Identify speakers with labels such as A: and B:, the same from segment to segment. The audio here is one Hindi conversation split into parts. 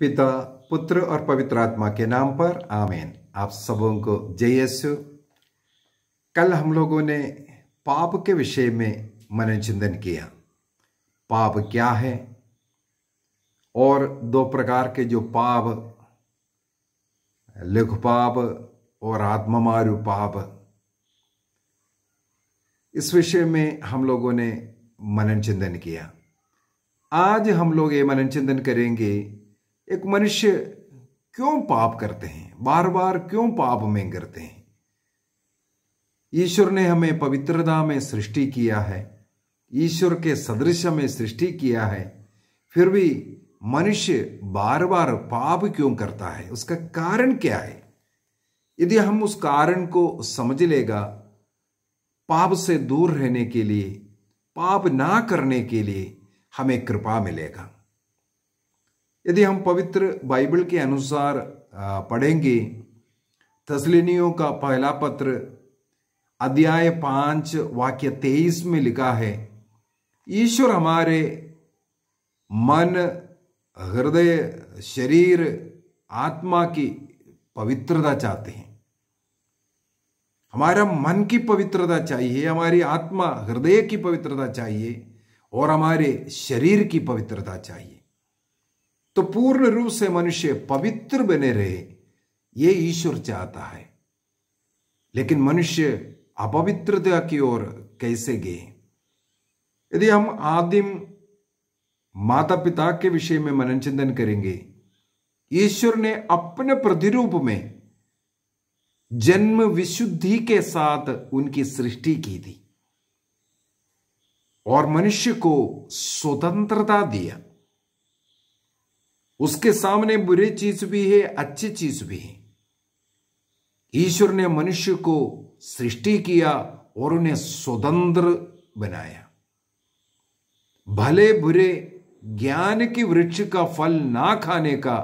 A: पिता पुत्र और पवित्र आत्मा के नाम पर आमेन आप सबों को जय यसु कल हम लोगों ने पाप के विषय में मनोचिंतन किया पाप क्या है और दो प्रकार के जो पाप लघु पाप और आत्मारु पाप इस विषय में हम लोगों ने मनन चिंतन किया आज हम लोग ये मनन चिंतन करेंगे एक मनुष्य क्यों पाप करते हैं बार बार क्यों पाप में करते हैं ईश्वर ने हमें पवित्रता में सृष्टि किया है ईश्वर के सदृश में सृष्टि किया है फिर भी मनुष्य बार बार पाप क्यों करता है उसका कारण क्या है यदि हम उस कारण को समझ लेगा पाप से दूर रहने के लिए पाप ना करने के लिए हमें कृपा मिलेगा यदि हम पवित्र बाइबल के अनुसार पढ़ेंगे तस्लिनियों का पहला पत्र अध्याय पांच वाक्य तेईस में लिखा है ईश्वर हमारे मन हृदय शरीर आत्मा की पवित्रता चाहते हैं हमारा मन की पवित्रता चाहिए हमारी आत्मा हृदय की पवित्रता चाहिए और हमारे शरीर की पवित्रता चाहिए तो पूर्ण रूप से मनुष्य पवित्र बने रहे ये ईश्वर चाहता है लेकिन मनुष्य अपवित्रता की ओर कैसे गए यदि हम आदिम माता पिता के विषय में मनन चिंतन करेंगे ईश्वर ने अपने प्रतिरूप में जन्म विशुद्धि के साथ उनकी सृष्टि की थी और मनुष्य को स्वतंत्रता दिया उसके सामने बुरी चीज भी है अच्छी चीज भी है ईश्वर ने मनुष्य को सृष्टि किया और उन्हें स्वतंत्र बनाया भले बुरे ज्ञान की वृक्ष का फल ना खाने का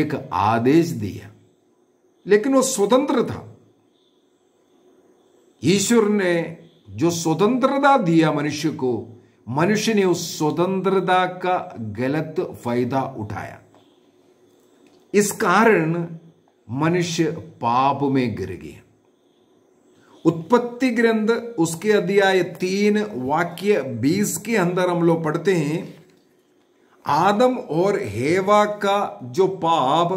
A: एक आदेश दिया लेकिन वो स्वतंत्र था ईश्वर ने जो स्वतंत्रता दिया मनुष्य को मनुष्य ने उस स्वतंत्रता का गलत फायदा उठाया इस कारण मनुष्य पाप में गिर गया उत्पत्ति ग्रंथ उसके अध्याय तीन वाक्य बीस के अंदर हम लोग पढ़ते हैं आदम और हेवा का जो पाप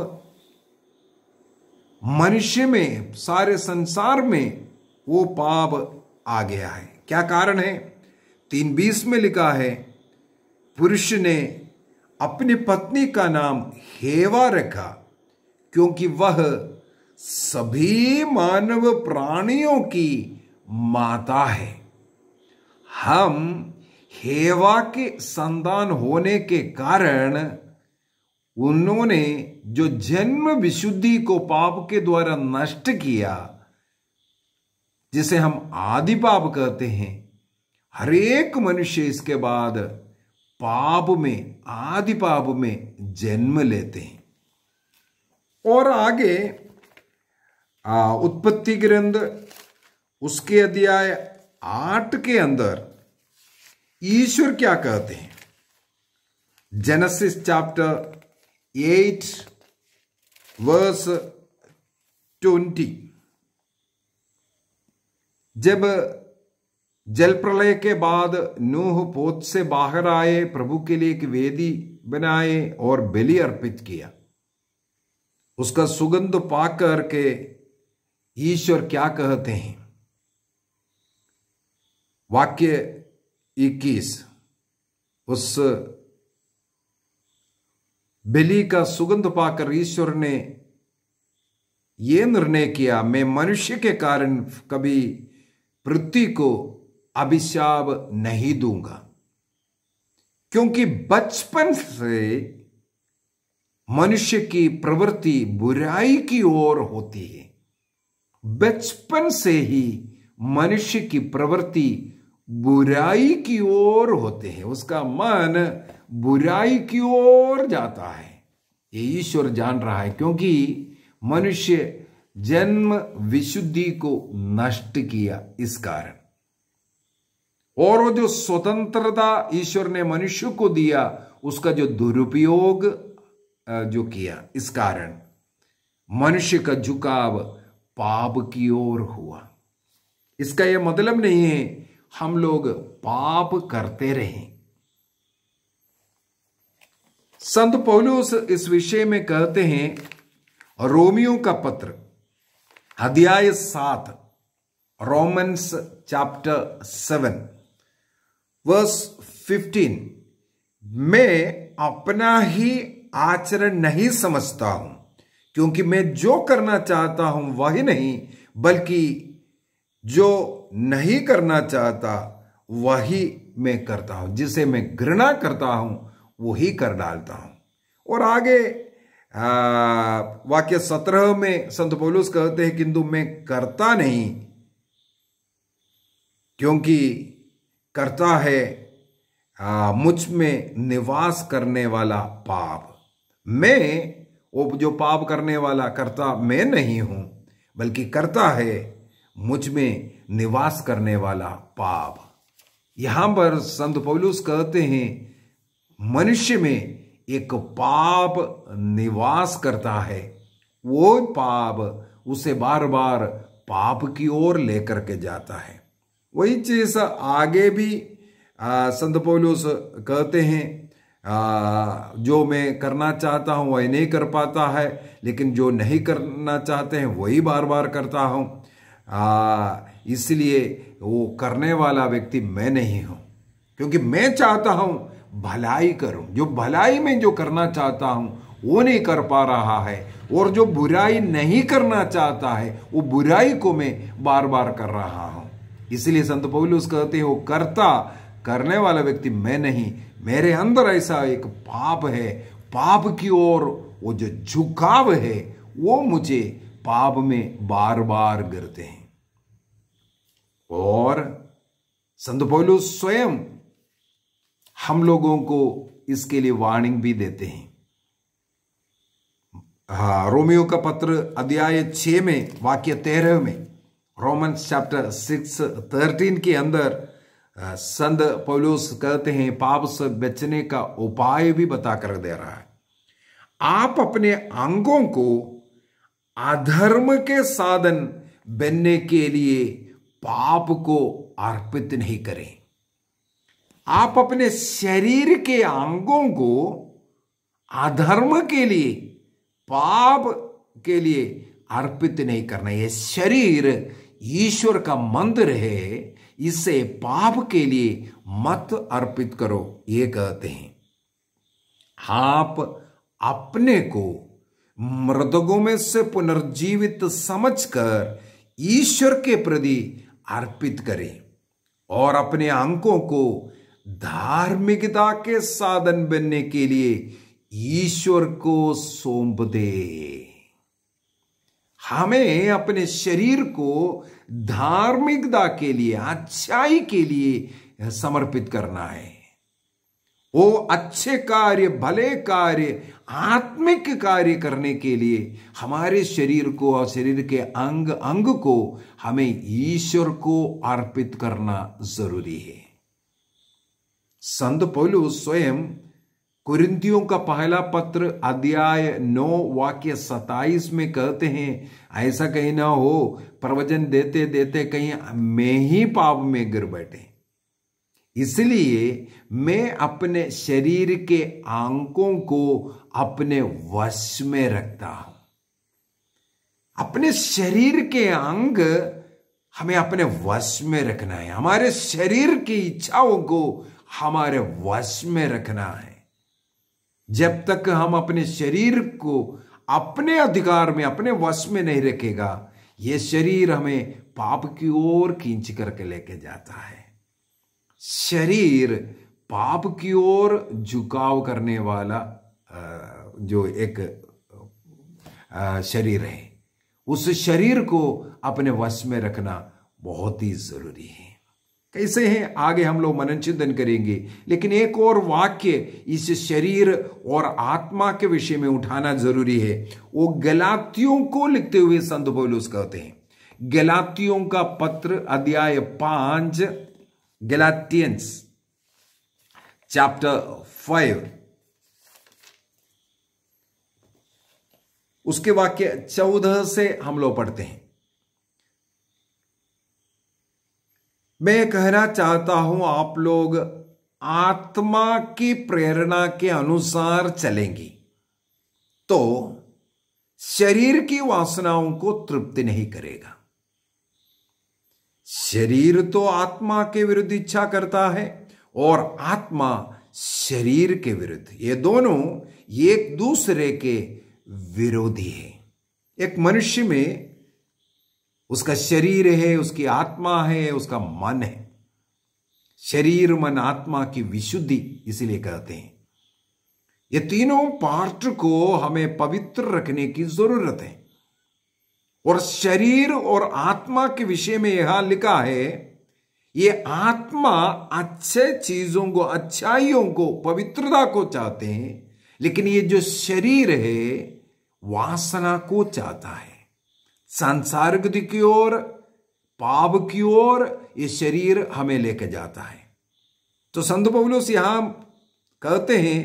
A: मनुष्य में सारे संसार में वो पाप आ गया है क्या कारण है तीन बीस में लिखा है पुरुष ने अपनी पत्नी का नाम हेवा रखा क्योंकि वह सभी मानव प्राणियों की माता है हम हेवा के संतान होने के कारण उन्होंने जो जन्म विशुद्धि को पाप के द्वारा नष्ट किया जिसे हम आदि पाप कहते हैं हरेक मनुष्य इसके बाद पाप में आदि पाप में जन्म लेते हैं और आगे उत्पत्ति ग्रंथ उसके अध्याय आठ के अंदर ईश्वर क्या कहते हैं Genesis chapter eight verse twenty जब जल प्रलय के बाद नूह पोत से बाहर आए प्रभु के लिए एक वेदी बनाए और बलि अर्पित किया उसका सुगंध पाकर के ईश्वर क्या कहते हैं वाक्य 21 उस बलि का सुगंध पाकर ईश्वर ने यह निर्णय किया मैं मनुष्य के कारण कभी पृथ्वी को अभिशाप नहीं दूंगा क्योंकि बचपन से मनुष्य की प्रवृत्ति बुराई की ओर होती है बचपन से ही मनुष्य की प्रवृत्ति बुराई की ओर होते हैं उसका मन बुराई की ओर जाता है ये ईश्वर जान रहा है क्योंकि मनुष्य जन्म विशुद्धि को नष्ट किया इस कारण और वो जो स्वतंत्रता ईश्वर ने मनुष्य को दिया उसका जो दुरुपयोग जो किया इस कारण मनुष्य का झुकाव पाप की ओर हुआ इसका यह मतलब नहीं है हम लोग पाप करते रहे संत पौलोस इस विषय में कहते हैं रोमियो का पत्र अध्याय सात रोमन्स चैप्टर सेवन वर्स 15 मैं अपना ही आचरण नहीं समझता हूं क्योंकि मैं जो करना चाहता हूं वही नहीं बल्कि जो नहीं करना चाहता वही मैं करता हूं जिसे मैं घृणा करता हूं वही कर डालता हूं और आगे वाक्य सत्रह में संत पोलूस कहते हैं किंतु मैं करता नहीं क्योंकि करता है आ, मुझ में निवास करने वाला पाप मैं वो जो पाप करने वाला करता मैं नहीं हूं बल्कि करता है मुझ में निवास करने वाला पाप यहां पर संत पौलुस कहते हैं मनुष्य में एक पाप निवास करता है वो पाप उसे बार बार पाप की ओर लेकर के जाता है वही चीज़ आगे भी संत पोलूस कहते हैं आ, जो मैं करना चाहता हूँ वही नहीं कर पाता है लेकिन जो नहीं करना चाहते हैं वही बार बार करता हूँ इसलिए वो करने वाला व्यक्ति मैं नहीं हूँ क्योंकि मैं चाहता हूँ भलाई करूँ जो भलाई में जो करना चाहता हूँ वो नहीं कर पा रहा है और जो बुराई नहीं करना चाहता है वो बुराई को मैं बार बार कर रहा हूँ इसलिए संत पवलूस कहते हैं वो करता करने वाला व्यक्ति मैं नहीं मेरे अंदर ऐसा एक पाप है पाप की ओर वो जो झुकाव है वो मुझे पाप में बार बार गिरते हैं और संत पवलूस स्वयं हम लोगों को इसके लिए वार्निंग भी देते हैं हाँ रोमियो का पत्र अध्याय छ में वाक्य तेरह में रोमन चैप्टर सिक्स थर्टीन के अंदर संत पौलूस कहते हैं पाप से बचने का उपाय भी बताकर दे रहा है आप अपने अंगों को अधर्म के साधन बनने के लिए पाप को अर्पित नहीं करें आप अपने शरीर के अंगों को अधर्म के लिए पाप के लिए अर्पित नहीं करना यह शरीर ईश्वर का मंदिर है इसे पाप के लिए मत अर्पित करो ये कहते हैं आप अपने को मृदगों में से पुनर्जीवित समझकर ईश्वर के प्रति अर्पित करें और अपने अंकों को धार्मिकता के साधन बनने के लिए ईश्वर को सौंप दे हमें अपने शरीर को धार्मिकता के लिए अच्छाई के लिए समर्पित करना है वो अच्छे कार्य भले कार्य आत्मिक कार्य करने के लिए हमारे शरीर को और शरीर के अंग अंग को हमें ईश्वर को अर्पित करना जरूरी है संत पौलुस स्वयं कुरिंतियों का पहला पत्र अध्याय नौ वाक्य सताइस में कहते हैं ऐसा कहीं ना हो प्रवचन देते देते कहीं मैं ही पाप में गिर बैठे इसलिए मैं अपने शरीर के आंकों को अपने वश में रखता हूं अपने शरीर के अंग हमें अपने वश में रखना है हमारे शरीर की इच्छाओं को हमारे वश में रखना है जब तक हम अपने शरीर को अपने अधिकार में अपने वश में नहीं रखेगा ये शरीर हमें पाप की ओर खींच करके लेके जाता है शरीर पाप की ओर झुकाव करने वाला जो एक शरीर है उस शरीर को अपने वश में रखना बहुत ही जरूरी है ऐसे हैं आगे हम लोग मनन चिंतन करेंगे लेकिन एक और वाक्य इस शरीर और आत्मा के विषय में उठाना जरूरी है वो गलातियों को लिखते हुए संत बोलूस कहते हैं गलातियों का पत्र अध्याय पांच गलातियंस चैप्टर फाइव उसके वाक्य चौदह से हम लोग पढ़ते हैं मैं कहना चाहता हूं आप लोग आत्मा की प्रेरणा के अनुसार चलेंगी तो शरीर की वासनाओं को तृप्ति नहीं करेगा शरीर तो आत्मा के विरुद्ध इच्छा करता है और आत्मा शरीर के विरुद्ध ये दोनों एक दूसरे के विरोधी है एक मनुष्य में उसका शरीर है उसकी आत्मा है उसका मन है शरीर मन आत्मा की विशुद्धि इसीलिए कहते हैं ये तीनों पार्ट को हमें पवित्र रखने की जरूरत है और शरीर और आत्मा के विषय में यह लिखा है ये आत्मा अच्छे चीजों को अच्छाइयों को पवित्रता को चाहते हैं लेकिन ये जो शरीर है वासना को चाहता है सांसारिक की ओर पाप की ओर ये शरीर हमें लेके जाता है तो संत पवलोस यहां कहते हैं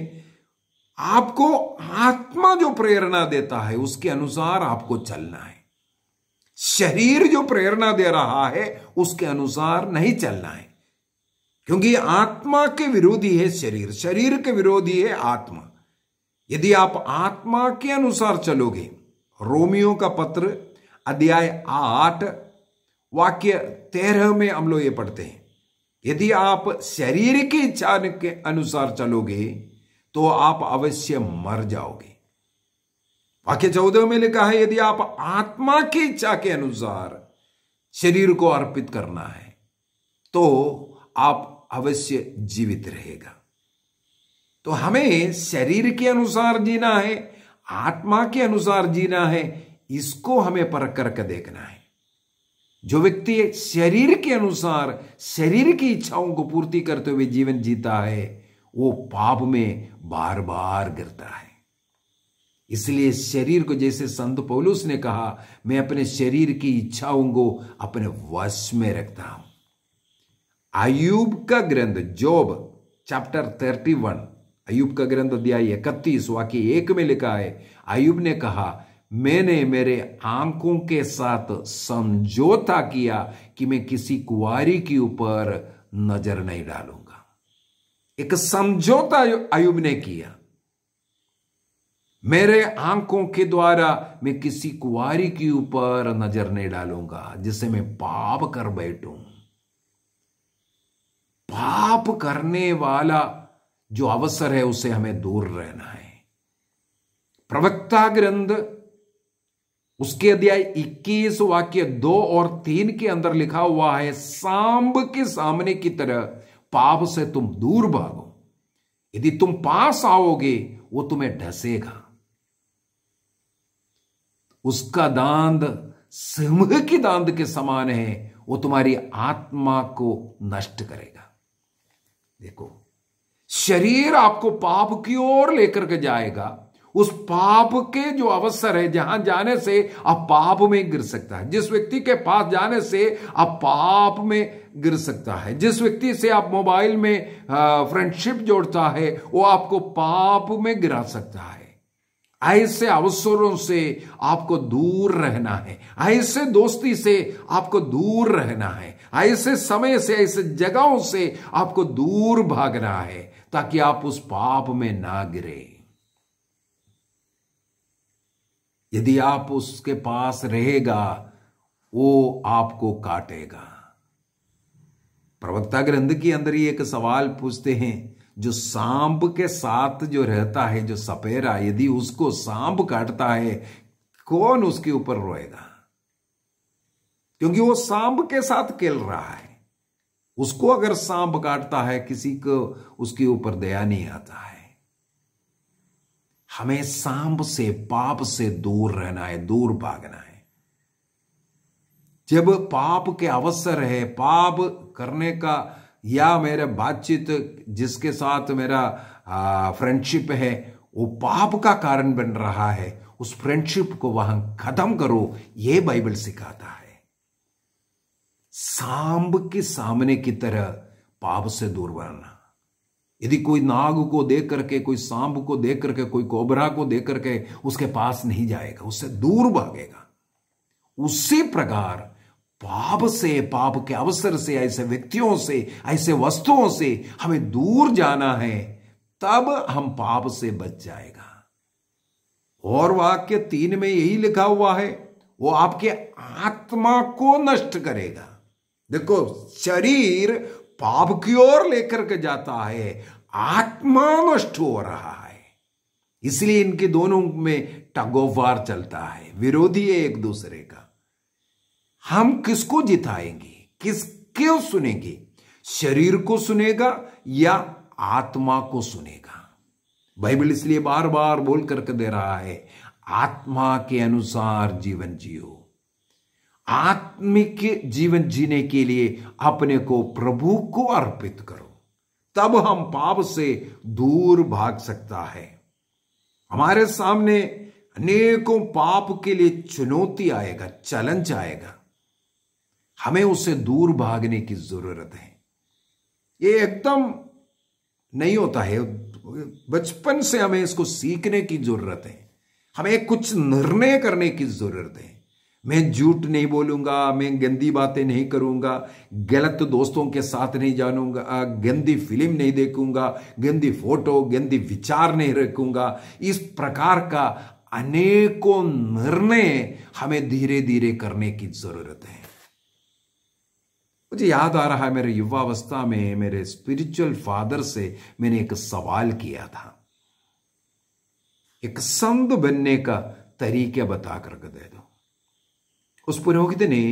A: आपको आत्मा जो प्रेरणा देता है उसके अनुसार आपको चलना है शरीर जो प्रेरणा दे रहा है उसके अनुसार नहीं चलना है क्योंकि आत्मा के विरोधी है शरीर शरीर के विरोधी है आत्मा यदि आप आत्मा के अनुसार चलोगे रोमियो का पत्र अध्याय आठ वाक्य तेरह में हम लोग ये पढ़ते हैं यदि आप शरीर की इच्छा के अनुसार चलोगे तो आप अवश्य मर जाओगे वाक्य चौदह में लिखा है यदि आप आत्मा की इच्छा के अनुसार शरीर को अर्पित करना है तो आप अवश्य जीवित रहेगा तो हमें शरीर के अनुसार जीना है आत्मा के अनुसार जीना है इसको हमें परख करके देखना है जो व्यक्ति शरीर के अनुसार शरीर की इच्छाओं को पूर्ति करते हुए जीवन जीता है वो पाप में बार बार गिरता है इसलिए शरीर को जैसे संत पौलुस ने कहा मैं अपने शरीर की इच्छाओं को अपने वश में रखता हूं आयुब का ग्रंथ जोब चैप्टर थर्टी वन अयुब का ग्रंथ अध्याय इकतीस वाक्य एक में लिखा है आयुब ने कहा मैंने मेरे आंखों के साथ समझौता किया कि मैं किसी कुआरी के ऊपर नजर नहीं डालूंगा एक समझौता अयुब ने किया मेरे आंखों के द्वारा मैं किसी कुआरी के ऊपर नजर नहीं डालूंगा जिसे मैं पाप कर बैठूं पाप करने वाला जो अवसर है उसे हमें दूर रहना है प्रवक्ता ग्रंथ उसके अध्याय 21 वाक्य दो और तीन के अंदर लिखा हुआ है सांब के सामने की तरह पाप से तुम दूर भागो यदि तुम पास आओगे वो तुम्हें ढसेगा उसका दांद सिंह की दांत के समान है वो तुम्हारी आत्मा को नष्ट करेगा देखो शरीर आपको पाप की ओर लेकर के जाएगा उस पाप के जो अवसर है जहां जाने से आप पाप में गिर सकता है जिस व्यक्ति के पास जाने से आप पाप में गिर सकता है जिस व्यक्ति से आप मोबाइल में फ्रेंडशिप जोड़ता है वो आपको पाप में गिरा सकता है ऐसे अवसरों से आपको दूर रहना है ऐसे दोस्ती से आपको दूर रहना है ऐसे समय से ऐसे जगहों से आपको दूर भागना है ताकि आप उस पाप में ना गिरे यदि आप उसके पास रहेगा वो आपको काटेगा प्रवक्ता ग्रंथ के अंदर ही एक सवाल पूछते हैं जो सांप के साथ जो रहता है जो सपेरा यदि उसको सांप काटता है कौन उसके ऊपर रोएगा क्योंकि वो सांप के साथ खेल रहा है उसको अगर सांप काटता है किसी को उसके ऊपर दया नहीं आता है हमें सांप से पाप से दूर रहना है दूर भागना है जब पाप के अवसर है पाप करने का या मेरे बातचीत जिसके साथ मेरा फ्रेंडशिप है वो पाप का कारण बन रहा है उस फ्रेंडशिप को वहां खत्म करो ये बाइबल सिखाता है सांब के सामने की तरह पाप से दूर बनना यदि कोई नाग को देख करके कोई सांप को देख करके कोई कोबरा को देख करके उसके पास नहीं जाएगा उससे दूर भागेगा उसी प्रकार पाप से पाप के अवसर से ऐसे व्यक्तियों से ऐसे वस्तुओं से हमें दूर जाना है तब हम पाप से बच जाएगा और वाक्य तीन में यही लिखा हुआ है वो आपके आत्मा को नष्ट करेगा देखो शरीर पाप की ओर लेकर के जाता है आत्मा नष्ट हो रहा है इसलिए इनके दोनों में टगोवार चलता है विरोधी है एक दूसरे का हम किसको जिताएंगे किस क्यों सुनेंगे शरीर को सुनेगा या आत्मा को सुनेगा बाइबल इसलिए बार बार बोल करके दे रहा है आत्मा के अनुसार जीवन जियो आत्मिक जीवन जीने के लिए अपने को प्रभु को अर्पित करो तब हम पाप से दूर भाग सकता है हमारे सामने अनेकों पाप के लिए चुनौती आएगा चैलेंज आएगा हमें उससे दूर भागने की जरूरत है ये एकदम नहीं होता है बचपन से हमें इसको सीखने की जरूरत है हमें कुछ निर्णय करने की जरूरत है मैं झूठ नहीं बोलूंगा मैं गंदी बातें नहीं करूंगा गलत दोस्तों के साथ नहीं जानूंगा गंदी फिल्म नहीं देखूंगा गंदी फोटो गंदी विचार नहीं रखूंगा इस प्रकार का अनेकों निर्णय हमें धीरे धीरे करने की जरूरत है मुझे याद आ रहा है मेरे युवावस्था में मेरे स्पिरिचुअल फादर से मैंने एक सवाल किया था एक संत बनने का तरीके बता करके दे दो उस पुरोहित ने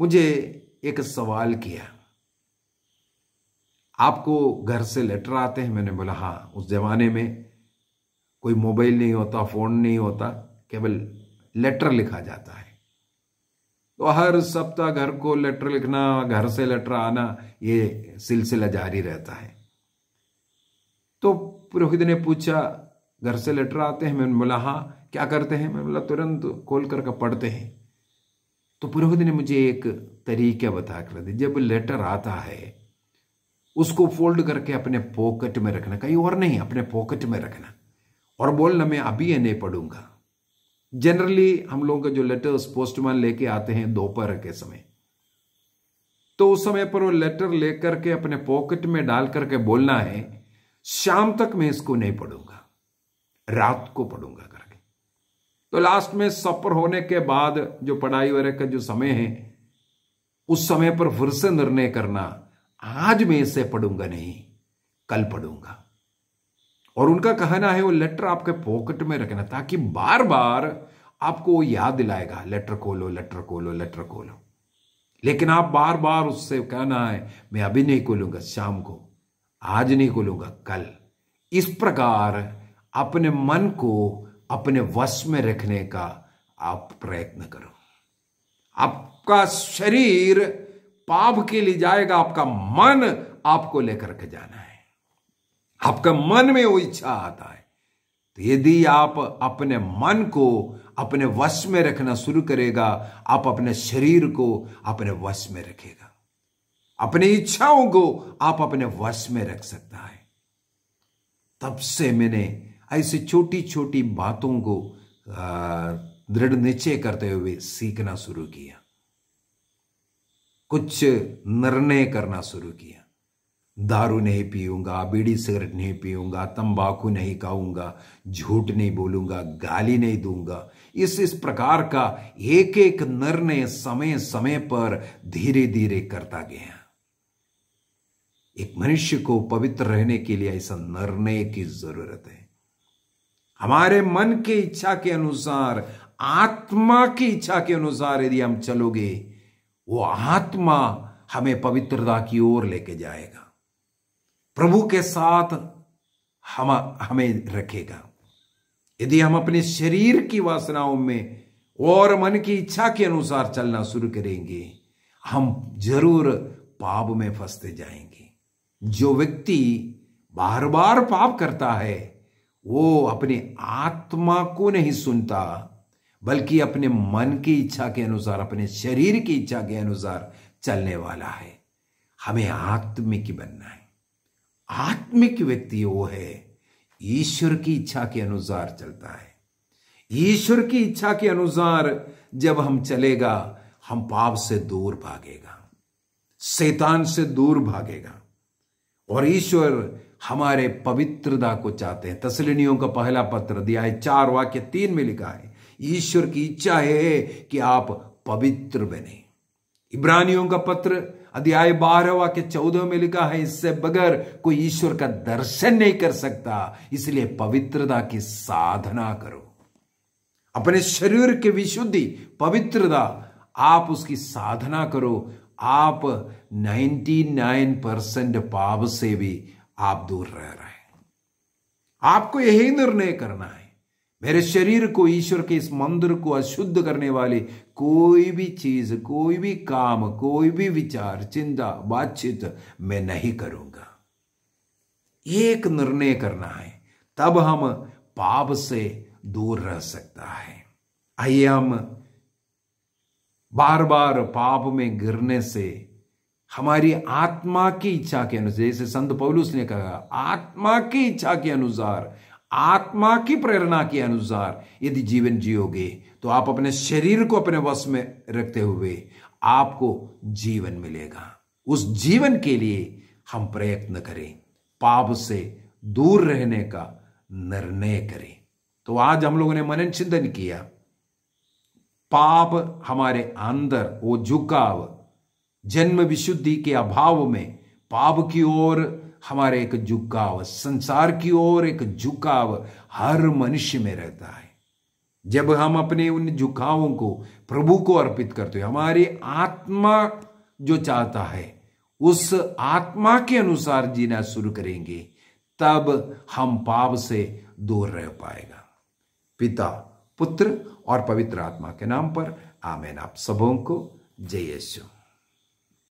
A: मुझे एक सवाल किया आपको घर से लेटर आते हैं मैंने बोला हाँ उस जमाने में कोई मोबाइल नहीं होता फ़ोन नहीं होता केवल लेटर लिखा जाता है तो हर सप्ताह घर को लेटर लिखना घर से लेटर आना ये सिलसिला जारी रहता है तो पुरोहित ने पूछा घर से लेटर आते हैं मैंने बोला हाँ क्या करते हैं मैंने बोला तुरंत खोल करके पढ़ते हैं तो पुरोहित ने मुझे एक तरीका बता कर दी जब लेटर आता है उसको फोल्ड करके अपने पॉकेट में रखना कहीं और नहीं अपने पॉकेट में रखना और बोलना मैं अभी यह नहीं पढ़ूंगा जनरली हम लोगों का जो लेटर्स पोस्टमैन लेके आते हैं दोपहर के समय तो उस समय पर वो लेटर लेकर के अपने पॉकेट में डाल करके बोलना है शाम तक मैं इसको नहीं पढ़ूंगा रात को पढ़ूंगा कर तो लास्ट में सफर होने के बाद जो पढ़ाई वगैरह का जो समय है उस समय पर फिर से निर्णय करना आज मैं इसे पढ़ूंगा नहीं कल पढ़ूंगा और उनका कहना है वो लेटर आपके पॉकेट में रखना ताकि बार बार आपको वो याद दिलाएगा लेटर खोलो लेटर खोलो लेटर खोलो लेकिन आप बार बार उससे कहना है मैं अभी नहीं खोलूंगा शाम को आज नहीं खोलूंगा कल इस प्रकार अपने मन को अपने वश में रखने का आप प्रयत्न करो आपका शरीर पाप के लिए जाएगा आपका मन आपको लेकर के जाना है आपका मन में वो इच्छा आता है तो यदि आप अपने मन को अपने वश में रखना शुरू करेगा आप अपने शरीर को अपने वश में रखेगा अपनी इच्छाओं को आप अपने वश में रख सकता है तब से मैंने ऐसी छोटी छोटी बातों को दृढ़ निश्चय करते हुए सीखना शुरू किया कुछ निर्णय करना शुरू किया दारू नहीं पीऊंगा बीड़ी सिगरेट नहीं पीऊंगा तंबाकू नहीं खाऊंगा झूठ नहीं बोलूंगा गाली नहीं दूंगा इस इस प्रकार का एक एक निर्णय समय समय पर धीरे धीरे करता गया एक मनुष्य को पवित्र रहने के लिए ऐसा निर्णय की जरूरत है हमारे मन की इच्छा के अनुसार आत्मा की इच्छा के अनुसार यदि हम चलोगे वो आत्मा हमें पवित्रता की ओर लेके जाएगा प्रभु के साथ हम हमें रखेगा यदि हम अपने शरीर की वासनाओं में और मन की इच्छा के अनुसार चलना शुरू करेंगे हम जरूर पाप में फंसते जाएंगे जो व्यक्ति बार बार पाप करता है वो अपने आत्मा को नहीं सुनता बल्कि अपने मन की इच्छा के अनुसार अपने शरीर की इच्छा के अनुसार चलने वाला है हमें आत्मिक बनना है आत्मिक व्यक्ति वो है ईश्वर की इच्छा के अनुसार चलता है ईश्वर की इच्छा के अनुसार जब हम चलेगा हम पाप से दूर भागेगा शैतान से दूर भागेगा और ईश्वर हमारे पवित्रता को चाहते हैं तसलिनियों का पहला पत्र दिया है चार वाक्य तीन में लिखा है ईश्वर की इच्छा है कि आप पवित्र बने इब्रानियों का पत्र अध्याय बारह वाक्य चौदह में लिखा है इससे बगैर कोई ईश्वर का दर्शन नहीं कर सकता इसलिए पवित्रता की साधना करो अपने शरीर की विशुद्धि पवित्रता आप उसकी साधना करो आप 99 परसेंट पाप से भी आप दूर रह रहे हैं आपको यही निर्णय करना है मेरे शरीर को ईश्वर के इस मंदिर को अशुद्ध करने वाली कोई भी चीज कोई भी काम कोई भी विचार चिंता बातचीत मैं नहीं करूंगा एक निर्णय करना है तब हम पाप से दूर रह सकता है आइए हम बार बार पाप में गिरने से हमारी आत्मा की इच्छा के अनुसार जैसे संत पौलुस ने कहा आत्मा की इच्छा के अनुसार आत्मा की प्रेरणा के अनुसार यदि जीवन जियोगे तो आप अपने शरीर को अपने वश में रखते हुए आपको जीवन मिलेगा उस जीवन के लिए हम प्रयत्न करें पाप से दूर रहने का निर्णय करें तो आज हम लोगों ने मनन चिंतन किया पाप हमारे अंदर वो झुकाव जन्म विशुद्धि के अभाव में पाप की ओर हमारे एक झुकाव संसार की ओर एक झुकाव हर मनुष्य में रहता है जब हम अपने उन झुकावों को प्रभु को अर्पित करते हैं हमारी आत्मा जो चाहता है उस आत्मा के अनुसार जीना शुरू करेंगे तब हम पाप से दूर रह पाएगा पिता पुत्र और पवित्र आत्मा के नाम पर आमेन आप सबों को जय यशु